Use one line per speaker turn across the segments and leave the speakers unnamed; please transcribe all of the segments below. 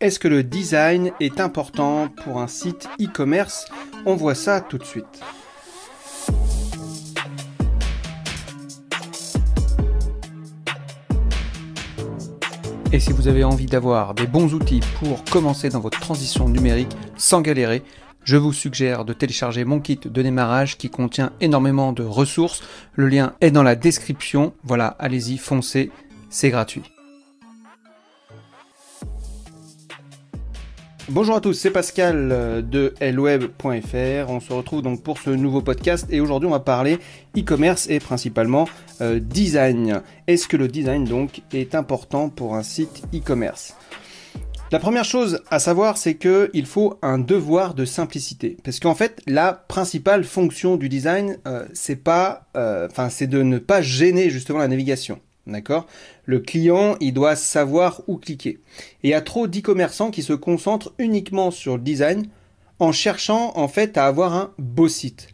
Est-ce que le design est important pour un site e-commerce On voit ça tout de suite. Et si vous avez envie d'avoir des bons outils pour commencer dans votre transition numérique sans galérer, je vous suggère de télécharger mon kit de démarrage qui contient énormément de ressources. Le lien est dans la description. Voilà, allez-y, foncez, c'est gratuit. Bonjour à tous, c'est Pascal euh, de lweb.fr. On se retrouve donc pour ce nouveau podcast et aujourd'hui on va parler e-commerce et principalement euh, design. Est-ce que le design donc est important pour un site e-commerce La première chose à savoir c'est que il faut un devoir de simplicité parce qu'en fait la principale fonction du design euh, c'est pas enfin c'est de ne pas gêner justement la navigation. D'accord Le client, il doit savoir où cliquer. Et il y a trop d'e-commerçants qui se concentrent uniquement sur le design en cherchant en fait à avoir un beau site.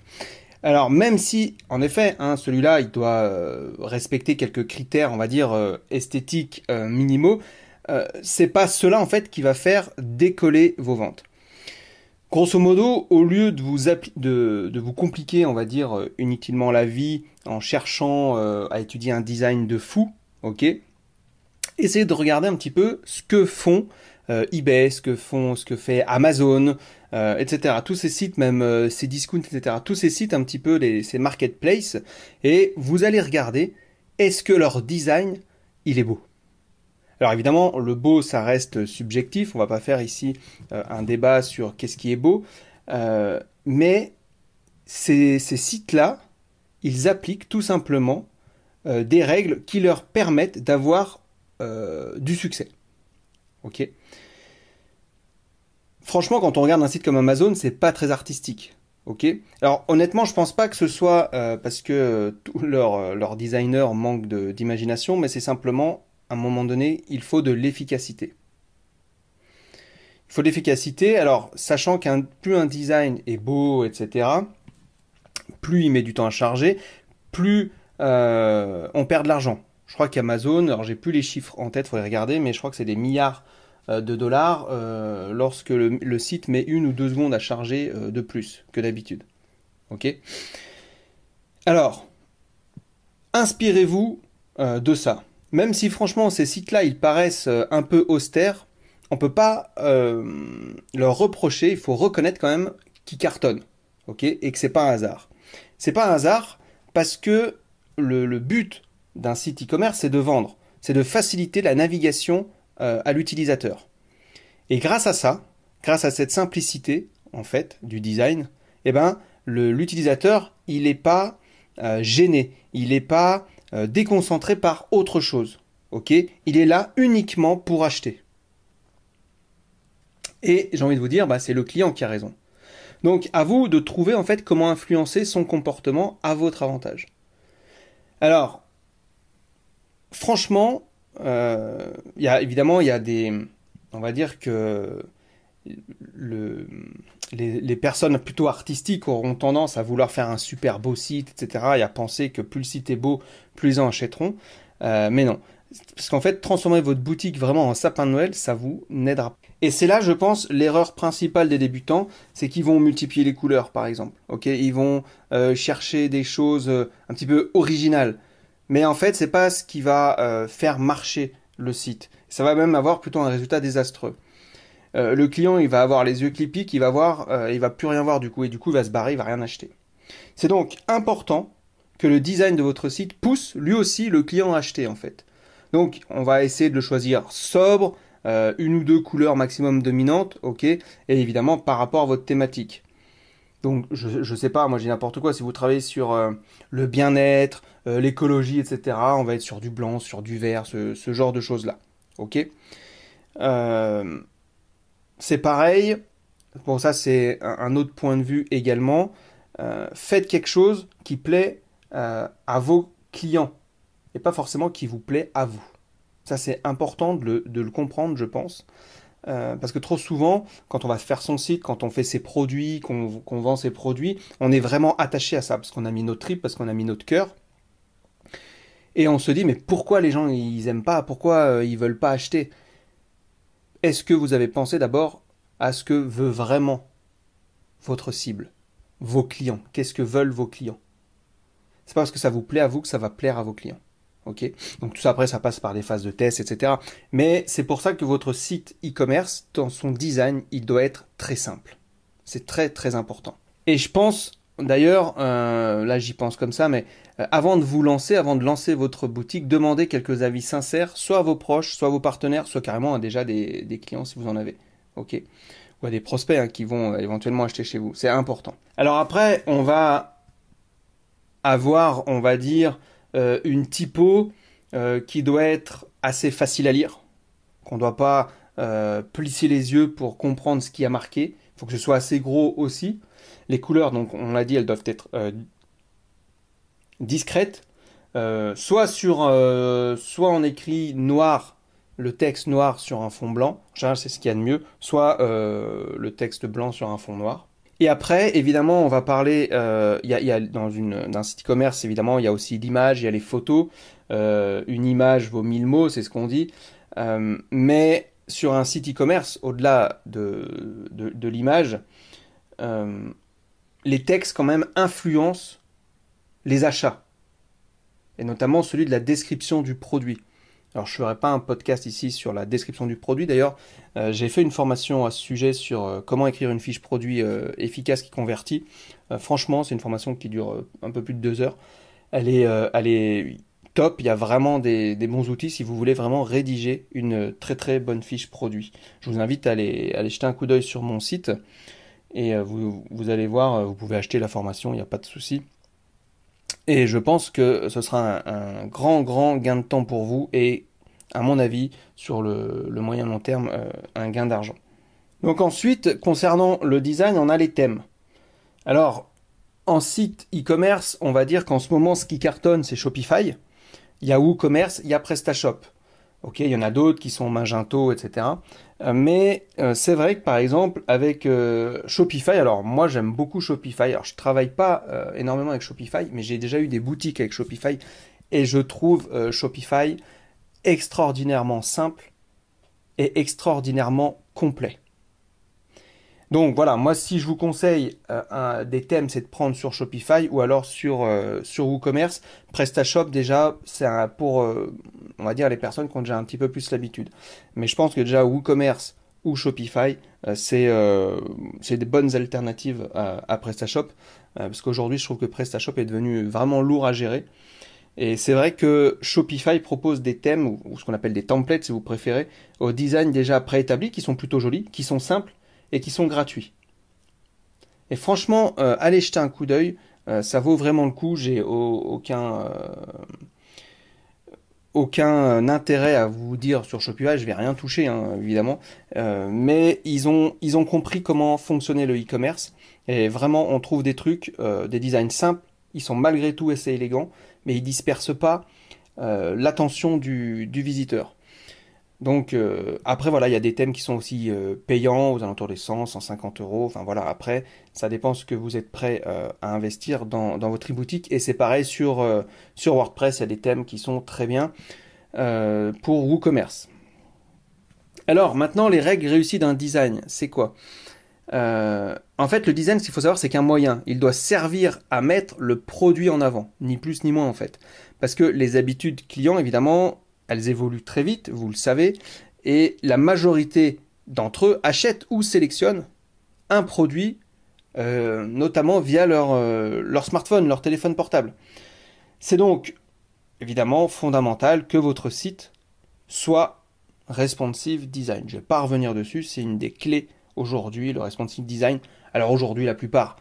Alors même si, en effet, hein, celui-là, il doit euh, respecter quelques critères, on va dire, euh, esthétiques euh, minimaux, euh, c'est pas cela en fait qui va faire décoller vos ventes. Grosso modo, au lieu de vous, compliquer, on va dire, euh, inutilement la vie en cherchant euh, à étudier un design de fou, ok, essayez de regarder un petit peu ce que font euh, eBay, ce que font, ce que fait Amazon, etc. Tous ces sites, même ces discounts, etc. Tous ces sites, un petit peu ces marketplaces, et vous allez regarder est-ce que leur design il est beau. Alors évidemment, le beau, ça reste subjectif, on ne va pas faire ici euh, un débat sur qu'est-ce qui est beau, euh, mais ces, sites-là, ils appliquent tout simplement euh, des règles qui leur permettent d'avoir du succès. Ok Franchement, quand on regarde un site comme Amazon, c'est pas très artistique. Ok Alors honnêtement, je pense pas que ce soit parce que leurs leur designers manquent d'imagination, mais c'est simplement à un moment donné, il faut de l'efficacité. Il faut de l'efficacité, alors sachant qu'un plus un design est beau, etc., plus il met du temps à charger, plus euh, on perd de l'argent. Je crois qu'Amazon, alors j'ai plus les chiffres en tête, faut les regarder, mais je crois que c'est des milliards euh, de dollars euh, lorsque le, site met une ou deux secondes à charger de plus que d'habitude. Ok Alors, inspirez-vous de ça même si franchement ces sites-là, ils paraissent euh, un peu austères, on peut pas euh, leur reprocher, il faut reconnaître quand même qu'ils cartonnent, ok, et que c'est pas un hasard. C'est pas un hasard parce que le, but d'un site e-commerce, c'est de vendre, c'est de faciliter la navigation euh, à l'utilisateur. Et grâce à ça, grâce à cette simplicité en fait du design, eh ben l'utilisateur il n'est pas gêné, il n'est pas euh, déconcentré par autre chose. Ok Il est là uniquement pour acheter. Et j'ai envie de vous dire, bah, c'est le client qui a raison. Donc à vous de trouver en fait comment influencer son comportement à votre avantage. Alors, franchement, euh, il y a, évidemment, il y a des. On va dire que les, personnes plutôt artistiques auront tendance à vouloir faire un super beau site, etc., et à penser que plus le site est beau, plus ils en achèteront. Euh, mais non. Parce qu'en fait, transformer votre boutique vraiment en sapin de Noël, ça vous n'aidera pas. Et c'est là, je pense, l'erreur principale des débutants, c'est qu'ils vont multiplier les couleurs, par exemple. Ok, ils vont euh, chercher des choses euh, un petit peu originales. Mais en fait, c'est pas ce qui va faire marcher le site. Ça va même avoir plutôt un résultat désastreux. Euh, le client il va avoir les yeux qui il va voir, euh, il va plus rien voir du coup et du coup il va se barrer, il va rien acheter. C'est donc important que le design de votre site pousse lui aussi le client à acheter en fait. Donc on va essayer de le choisir sobre, euh, une ou deux couleurs maximum dominantes, ok, et évidemment par rapport à votre thématique. Donc je, ne sais pas, moi j'ai n'importe quoi, si vous travaillez sur le bien-être, l'écologie, etc., on va être sur du blanc, sur du vert, ce, ce genre de choses-là, ok c'est pareil, bon ça c'est un autre point de vue également, euh, faites quelque chose qui plaît euh, à vos clients et pas forcément qui vous plaît à vous. Ça c'est important de le, comprendre je pense. Euh, parce que trop souvent, quand on va faire son site, quand on fait ses produits, qu'on vend ses produits, on est vraiment attaché à ça, parce qu'on a mis notre trip, parce qu'on a mis notre cœur. Et on se dit, mais pourquoi les gens, ils n'aiment pas Pourquoi ils veulent pas acheter est-ce que vous avez pensé d'abord à ce que veut vraiment votre cible, vos clients Qu'est-ce que veulent vos clients C'est pas parce que ça vous plaît à vous que ça va plaire à vos clients. ok Donc tout ça après, ça passe par des phases de test, etc. Mais c'est pour ça que votre site e-commerce, dans son design, il doit être très simple. C'est très très important. Et je pense D'ailleurs, euh, là j'y pense comme ça, mais euh, avant de vous lancer, avant de lancer votre boutique, demandez quelques avis sincères, soit à vos proches, soit à vos partenaires, soit carrément à déjà des, clients si vous en avez. Ok Ou à des prospects hein, qui vont euh, éventuellement acheter chez vous. C'est important. Alors après, on va avoir, on va dire, une typo qui doit être assez facile à lire, qu'on ne doit pas plisser les yeux pour comprendre ce qui a marqué. Il faut que ce soit assez gros aussi les couleurs, donc on l'a dit, elles doivent être euh, discrètes. Euh, soit, sur, euh, soit on écrit noir, le texte noir sur un fond blanc, c'est ce qu'il y a de mieux, soit le texte blanc sur un fond noir. Et après, évidemment, on va parler, il y dans, une, un site e-commerce, évidemment, il y a aussi l'image, il y a les photos. une image vaut mille mots, c'est ce qu'on dit. mais sur un site e-commerce, au-delà de, de, l'image, les textes quand même influencent les achats, et notamment celui de la description du produit. Alors je ne ferai pas un podcast ici sur la description du produit, d'ailleurs euh, j'ai fait une formation à ce sujet sur euh, comment écrire une fiche produit euh, efficace qui convertit. franchement c'est une formation qui dure un peu plus de deux heures. Elle est, elle est top, il y a vraiment des, bons outils si vous voulez vraiment rédiger une très très bonne fiche produit. Je vous invite à aller, à aller jeter un coup d'œil sur mon site. Et euh, vous, vous, allez voir, euh, vous pouvez acheter la formation, il n'y a pas de souci. Et je pense que ce sera un, grand, grand gain de temps pour vous et, à mon avis, sur le, le moyen long terme, euh, un gain d'argent. Donc ensuite, concernant le design, on a les thèmes. Alors, en site e-commerce, on va dire qu'en ce moment, ce qui cartonne, c'est Shopify. Il Commerce, a il y a PrestaShop. il y en a d'autres qui sont Magento, etc. Euh, mais euh, c'est vrai que par exemple avec euh, Shopify, alors moi j'aime beaucoup Shopify, alors je travaille pas énormément avec Shopify, mais j'ai déjà eu des boutiques avec Shopify et je trouve Shopify extraordinairement simple et extraordinairement complet. Donc voilà, moi si je vous conseille euh, des thèmes, c'est de prendre sur Shopify ou alors sur, euh, sur WooCommerce. PrestaShop déjà, c'est pour, euh, on va dire, les personnes qui ont déjà un petit peu plus l'habitude. Mais je pense que déjà WooCommerce ou Shopify, c'est des bonnes alternatives à, PrestaShop. parce qu'aujourd'hui, je trouve que PrestaShop est devenu vraiment lourd à gérer. Et c'est vrai que Shopify propose des thèmes, ou, ou ce qu'on appelle des templates si vous préférez, au design déjà préétabli, qui sont plutôt jolis, qui sont simples et qui sont gratuits. Et franchement, euh, allez jeter un coup d'œil, euh, ça vaut vraiment le coup, j'ai aucun, euh, aucun intérêt à vous dire sur Shopify, je vais rien toucher hein, évidemment, mais ils ont, ils ont compris comment fonctionnait le e-commerce, et vraiment on trouve des trucs, des designs simples, ils sont malgré tout assez élégants, mais ils dispersent pas l'attention du visiteur. Donc euh, après voilà, il y a des thèmes qui sont aussi euh, payants aux alentours des 100, 150 euros. Enfin voilà, après ça dépend ce que vous êtes prêt euh, à investir dans, votre e-boutique. Et c'est pareil sur, sur WordPress, il y a des thèmes qui sont très bien pour WooCommerce. Alors maintenant les règles réussies d'un design, c'est quoi En fait le design, ce qu'il faut savoir, c'est qu'un moyen, il doit servir à mettre le produit en avant, ni plus ni moins en fait. Parce que les habitudes clients, évidemment, elles évoluent très vite, vous le savez, et la majorité d'entre eux achètent ou sélectionnent un produit, euh, notamment via leur, euh, leur smartphone, leur téléphone portable. C'est donc évidemment fondamental que votre site soit responsive design. Je ne vais pas revenir dessus, c'est une des clés aujourd'hui, le responsive design. Alors aujourd'hui, la plupart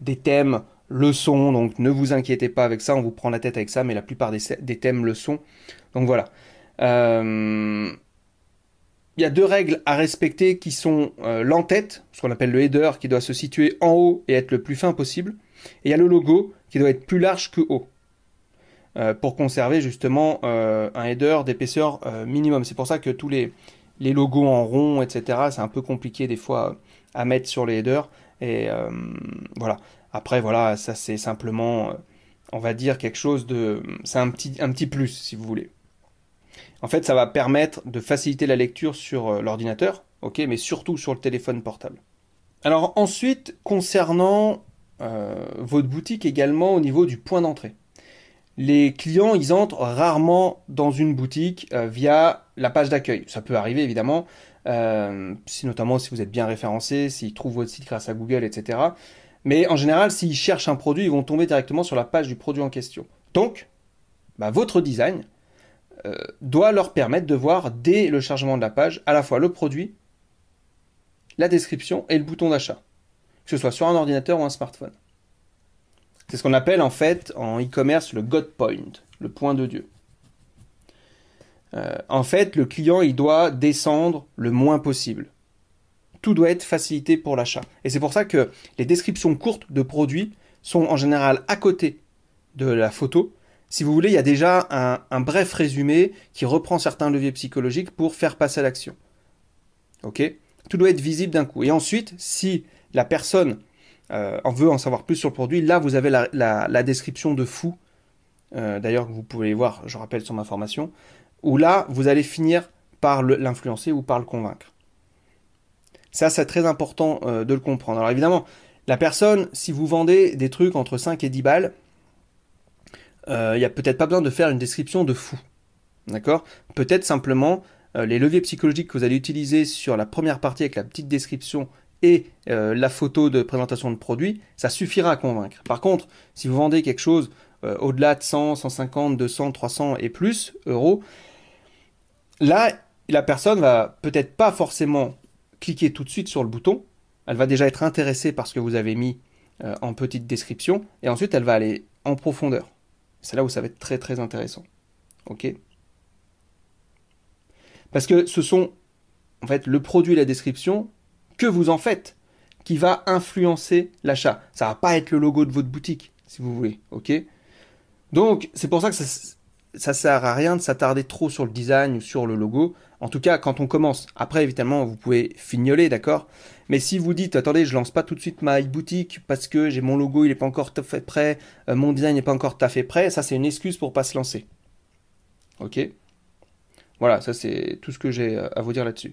des thèmes le son, donc ne vous inquiétez pas avec ça, on vous prend la tête avec ça, mais la plupart des, thèmes le sont. Donc voilà. Euh, il y a deux règles à respecter qui sont len euh, l'entête, ce qu'on appelle le header, qui doit se situer en haut et être le plus fin possible, et il y a le logo qui doit être plus large que haut. Euh, pour conserver justement un header d'épaisseur minimum. C'est pour ça que tous les, logos en rond, etc., c'est un peu compliqué des fois à mettre sur les headers. Et voilà. Après, voilà, ça c'est simplement, euh, on va dire, quelque chose de... C'est un petit, un petit plus, si vous voulez. En fait, ça va permettre de faciliter la lecture sur euh, l'ordinateur, ok, mais surtout sur le téléphone portable. Alors ensuite, concernant euh, votre boutique également au niveau du point d'entrée. Les clients, ils entrent rarement dans une boutique via la page d'accueil. Ça peut arriver évidemment, si notamment si vous êtes bien référencé, s'ils trouvent votre site grâce à Google, etc. Mais en général, s'ils cherchent un produit, ils vont tomber directement sur la page du produit en question. Donc, bah, votre design euh, doit leur permettre de voir dès le chargement de la page à la fois le produit, la description et le bouton d'achat, que ce soit sur un ordinateur ou un smartphone. C'est ce qu'on appelle en fait en e-commerce le God Point, le point de Dieu. Euh, en fait, le client, il doit descendre le moins possible tout doit être facilité pour l'achat. Et c'est pour ça que les descriptions courtes de produits sont en général à côté de la photo. Si vous voulez, il y a déjà un, bref résumé qui reprend certains leviers psychologiques pour faire passer à l'action. Ok Tout doit être visible d'un coup. Et ensuite, si la personne euh, en veut en savoir plus sur le produit, là vous avez la, description de fou. Euh, d'ailleurs, vous pouvez voir, je rappelle sur ma formation, où là vous allez finir par l'influencer ou par le convaincre. Ça, c'est très important euh, de le comprendre. Alors évidemment, la personne, si vous vendez des trucs entre 5 et 10 balles, euh, il n'y a peut-être pas besoin de faire une description de fou. D'accord Peut-être simplement euh, les leviers psychologiques que vous allez utiliser sur la première partie avec la petite description et la photo de présentation de produit, ça suffira à convaincre. Par contre, si vous vendez quelque chose au-delà de 100, 150, 200, 300 et plus euros, là, la personne va peut-être pas forcément cliquez tout de suite sur le bouton. Elle va déjà être intéressée par ce que vous avez mis euh, en petite description. Et ensuite, elle va aller en profondeur. C'est là où ça va être très très intéressant. OK Parce que ce sont, en fait, le produit, et la description, que vous en faites, qui va influencer l'achat. Ça ne va pas être le logo de votre boutique, si vous voulez. OK Donc, c'est pour ça que ça, ne sert à rien de s'attarder trop sur le design ou sur le logo. En tout cas, quand on commence. Après, évidemment, vous pouvez fignoler, d'accord Mais si vous dites, attendez, je lance pas tout de suite ma e-boutique parce que j'ai mon logo, il n'est pas encore tout fait prêt, euh, mon design n'est pas encore tout à fait prêt, ça c'est une excuse pour pas se lancer. Ok Voilà, ça c'est tout ce que j'ai euh, à vous dire là-dessus.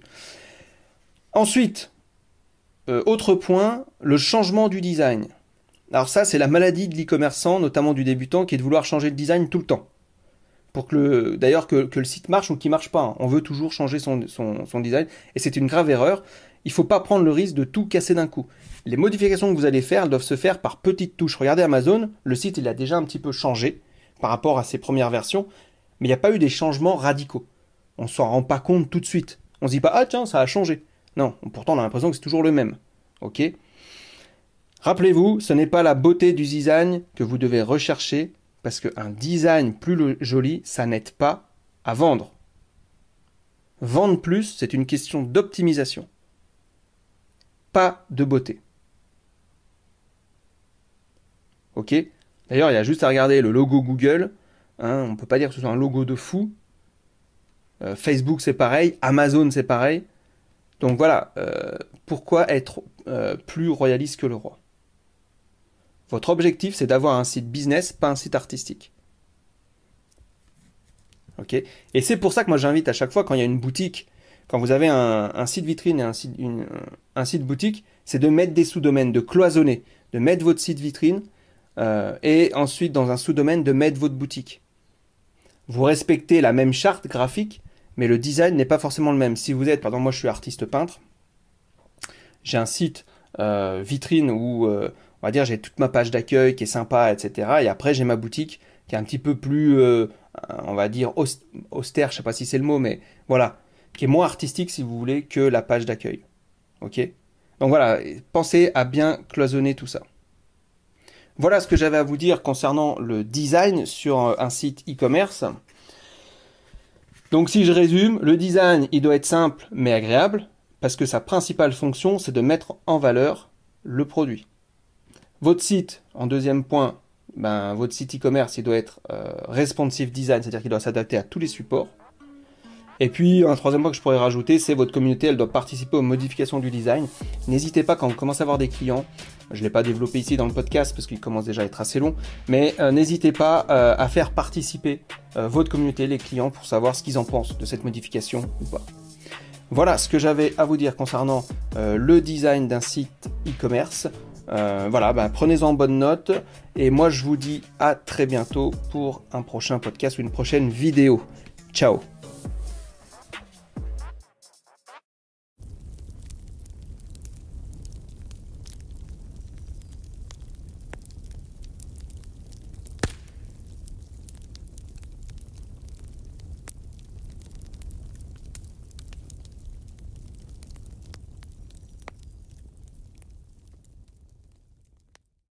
Ensuite, euh, autre point, le changement du design. Alors ça, c'est la maladie de l'e-commerçant, notamment du débutant, qui est de vouloir changer de design tout le temps pour que d'ailleurs que, le site marche ou qu'il marche pas. Hein. On veut toujours changer son, design et c'est une grave erreur. Il faut pas prendre le risque de tout casser d'un coup. Les modifications que vous allez faire, elles doivent se faire par petites touches. Regardez Amazon, le site il a déjà un petit peu changé par rapport à ses premières versions, mais il n'y a pas eu des changements radicaux. On s'en rend pas compte tout de suite. On se dit pas ah tiens ça a changé. Non, pourtant on a l'impression que c'est toujours le même. Ok. Rappelez-vous, ce n'est pas la beauté du design que vous devez rechercher, parce qu'un design plus joli, ça n'aide pas à vendre. Vendre plus, c'est une question d'optimisation, pas de beauté. Ok D'ailleurs, il y a juste à regarder le logo Google. Hein, on ne peut pas dire que ce soit un logo de fou. Euh, Facebook, c'est pareil. Amazon, c'est pareil. Donc voilà, euh, pourquoi être euh, plus royaliste que le roi votre objectif, c'est d'avoir un site business, pas un site artistique. et c'est pour ça que moi j'invite à chaque fois quand il y a une boutique, quand vous avez un, site vitrine et un site, un site boutique, c'est de mettre des sous-domaines, de cloisonner, de mettre votre site vitrine euh, et ensuite dans un sous-domaine de mettre votre boutique. Vous respectez la même charte graphique, mais le design n'est pas forcément le même. Si vous êtes, pardon, moi je suis artiste peintre, j'ai un site euh, vitrine ou on va dire, j'ai toute ma page d'accueil qui est sympa, etc. Et après, j'ai ma boutique qui est un petit peu plus, euh, on va dire, austère, je sais pas si c'est le mot, mais voilà, qui est moins artistique, si vous voulez, que la page d'accueil. OK Donc voilà, pensez à bien cloisonner tout ça. Voilà ce que j'avais à vous dire concernant le design sur euh, un site e-commerce. Donc si je résume, le design, il doit être simple mais agréable, parce que sa principale fonction, c'est de mettre en valeur le produit. Votre site, en deuxième point, ben, votre site e-commerce, il doit être euh, responsive design, c'est-à-dire qu'il doit s'adapter à tous les supports. Et puis, un troisième point que je pourrais rajouter, c'est votre communauté, elle doit participer aux modifications du design. N'hésitez pas quand vous commencez à avoir des clients, je ne l'ai pas développé ici dans le podcast parce qu'il commence déjà à être assez long, mais euh, n'hésitez pas euh, à faire participer votre communauté, les clients, pour savoir ce qu'ils en pensent de cette modification ou pas. Voilà ce que j'avais à vous dire concernant le design d'un site e-commerce. Euh, voilà, bah, prenez-en bonne note. Et moi, je vous dis à très bientôt pour un prochain podcast ou une prochaine vidéo. Ciao